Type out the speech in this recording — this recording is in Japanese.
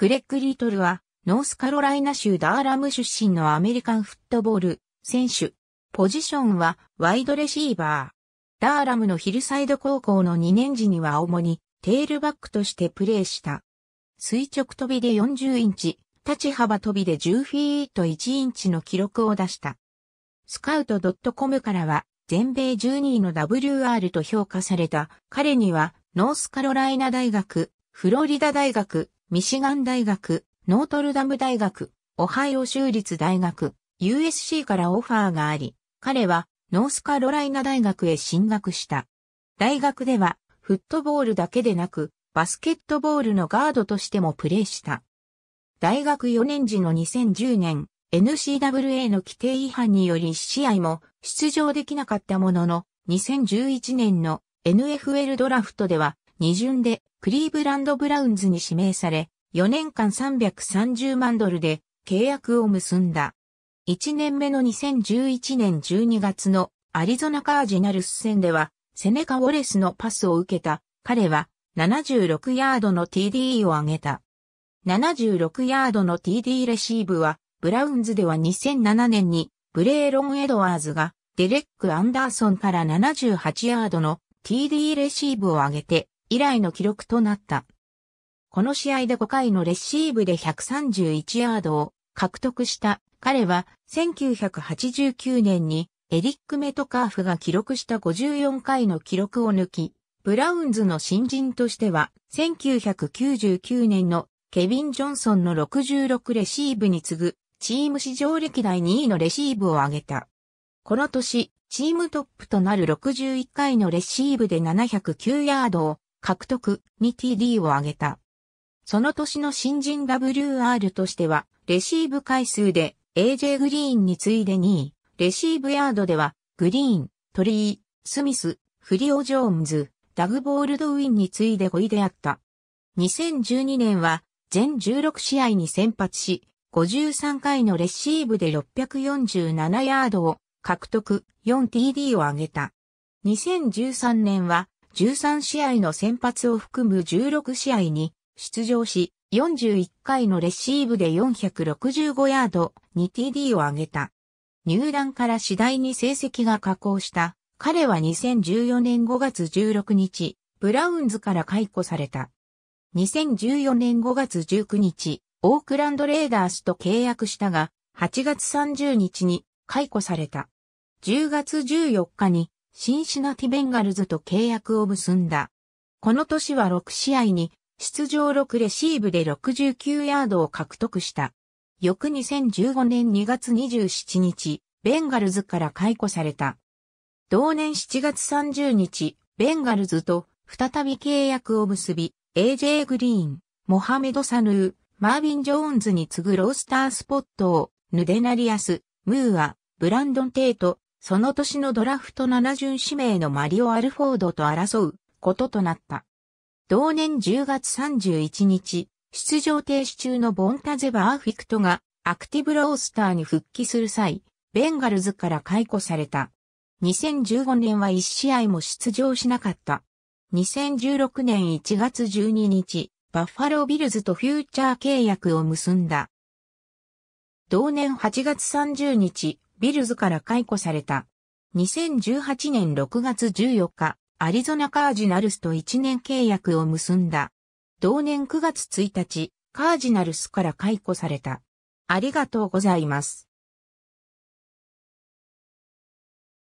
グレッグ・リトルは、ノースカロライナ州ダーラム出身のアメリカンフットボール選手。ポジションはワイドレシーバー。ダーラムのヒルサイド高校の2年時には主にテールバックとしてプレーした。垂直飛びで40インチ、立ち幅飛びで10フィート1インチの記録を出した。スカウト .com からは全米12位の WR と評価された彼にはノースカロライナ大学、フロリダ大学、ミシガン大学、ノートルダム大学、オハイオ州立大学、USC からオファーがあり、彼はノースカロライナ大学へ進学した。大学ではフットボールだけでなく、バスケットボールのガードとしてもプレーした。大学4年時の2010年、n c w a の規定違反により1試合も出場できなかったものの、2011年の NFL ドラフトでは2巡でクリーブランドブラウンズに指名され、4年間330万ドルで契約を結んだ。1年目の2011年12月のアリゾナカージナルス戦では、セネカ・ウォレスのパスを受けた彼は76ヤードの TD を上げた。76ヤードの TD レシーブは、ブラウンズでは2007年にブレーロン・エドワーズがデレック・アンダーソンから78ヤードの TD レシーブを上げて以来の記録となった。この試合で5回のレシーブで131ヤードを獲得した彼は1989年にエリック・メトカーフが記録した54回の記録を抜き、ブラウンズの新人としては1999年のケビン・ジョンソンの66レシーブに次ぐチーム史上歴代2位のレシーブを挙げた。この年、チームトップとなる61回のレシーブで709ヤードを獲得に TD を挙げた。その年の新人 WR としては、レシーブ回数で AJ グリーンに次いで2位、レシーブヤードでは、グリーン、トリー、スミス、フリオ・ジョーンズ、ダグ・ボールドウィンに次いで5位であった。2012年は、全16試合に先発し、53回のレシーブで647ヤードを獲得 4TD を挙げた。2013年は13試合の先発を含む16試合に出場し、41回のレシーブで465ヤード 2TD を上げた。入団から次第に成績が下降した。彼は2014年5月16日、ブラウンズから解雇された。2014年5月19日、オークランドレーダースと契約したが、8月30日に解雇された。10月14日にシンシナティベンガルズと契約を結んだ。この年は6試合に出場6レシーブで69ヤードを獲得した。翌2015年2月27日、ベンガルズから解雇された。同年7月30日、ベンガルズと再び契約を結び、AJ グリーン、モハメド・サヌー、マーヴィン・ジョーンズに次ぐロースタースポットを、ヌデナリアス、ムーア、ブランドン・テイト、その年のドラフト7巡指名のマリオ・アルフォードと争うこととなった。同年10月31日、出場停止中のボンタゼバーフィクトがアクティブロースターに復帰する際、ベンガルズから解雇された。2015年は1試合も出場しなかった。2016年1月12日、バッファロービルズとフューチャー契約を結んだ。同年8月30日、ビルズから解雇された。2018年6月14日、アリゾナカージナルスと1年契約を結んだ。同年9月1日、カージナルスから解雇された。ありがとうございます。